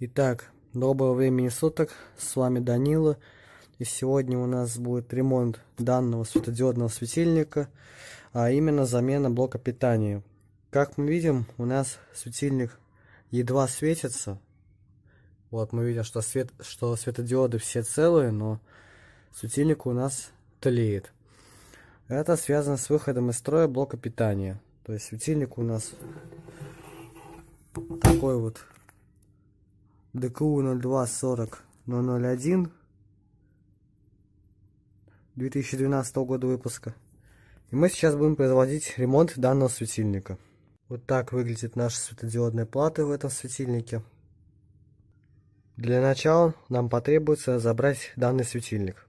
Итак, доброго времени суток, с вами Данила, и сегодня у нас будет ремонт данного светодиодного светильника, а именно замена блока питания. Как мы видим, у нас светильник едва светится, вот мы видим, что, свет, что светодиоды все целые, но светильник у нас тлеет. Это связано с выходом из строя блока питания. То есть светильник у нас такой вот ДКУ 0240001 2012 года выпуска. И мы сейчас будем производить ремонт данного светильника. Вот так выглядит наша светодиодная плата в этом светильнике. Для начала нам потребуется забрать данный светильник.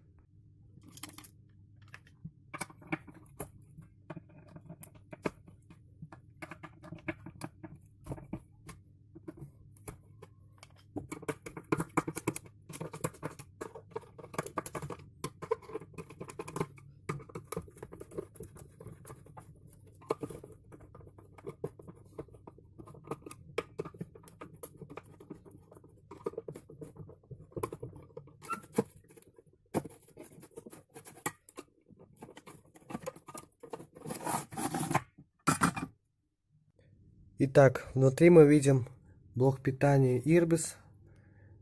Итак, внутри мы видим блок питания Ирбис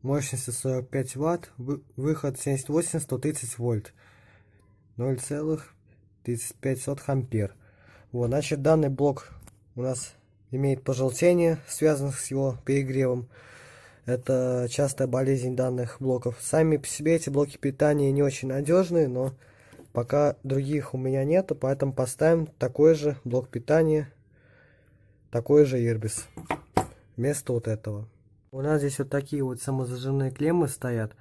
мощностью 45 Вт, выход 78-130 вольт, 0,35 ампер. Вот, значит, данный блок у нас имеет пожелтение, связанных с его перегревом. Это частая болезнь данных блоков. Сами по себе эти блоки питания не очень надежные, но пока других у меня нету, поэтому поставим такой же блок питания такой же ирбис вместо вот этого. У нас здесь вот такие вот самозажимные клеммы стоят.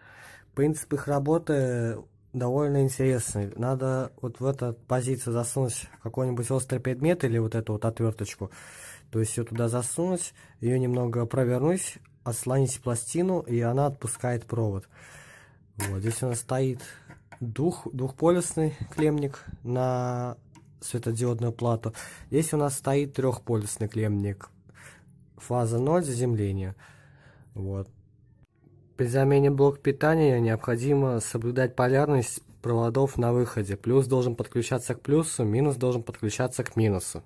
Принцип их работы э, довольно интересный. Надо вот в эту позицию засунуть какой-нибудь острый предмет или вот эту вот отверточку. То есть ее туда засунуть, ее немного провернуть, отслонить пластину, и она отпускает провод. Вот здесь у нас стоит двух, двухполюсный клемник на светодиодную плату. Здесь у нас стоит трехполюсный клемник. Фаза 0, заземление. Вот. При замене блок питания необходимо соблюдать полярность проводов на выходе. Плюс должен подключаться к плюсу, минус должен подключаться к минусу.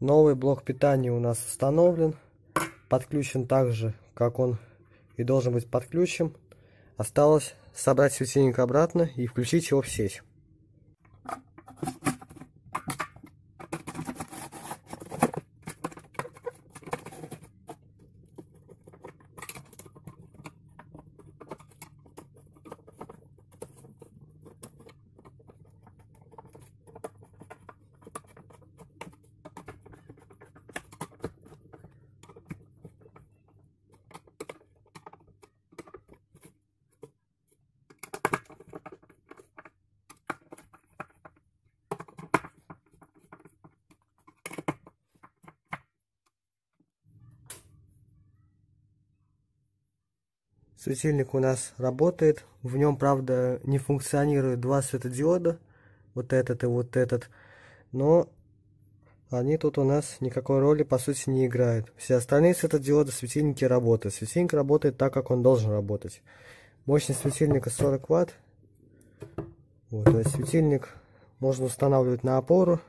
Новый блок питания у нас установлен. Подключен так же, как он и должен быть подключен. Осталось собрать светильник обратно и включить его в сеть. Светильник у нас работает. В нем, правда, не функционируют два светодиода. Вот этот и вот этот. Но они тут у нас никакой роли, по сути, не играют. Все остальные светодиоды, светильники работают. Светильник работает так, как он должен работать. Мощность светильника 40 Вт. Вот, то есть светильник можно устанавливать на опору,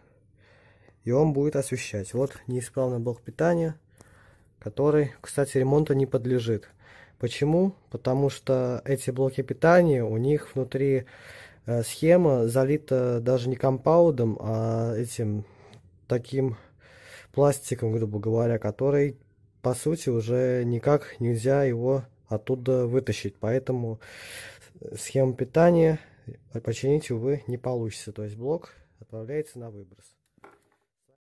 и он будет освещать. Вот неисправный блок питания, который, кстати, ремонту не подлежит. Почему? Потому что эти блоки питания, у них внутри э, схема залита даже не компаундом, а этим таким пластиком, грубо говоря, который, по сути, уже никак нельзя его оттуда вытащить. Поэтому схему питания починить, увы, не получится. То есть блок отправляется на выброс.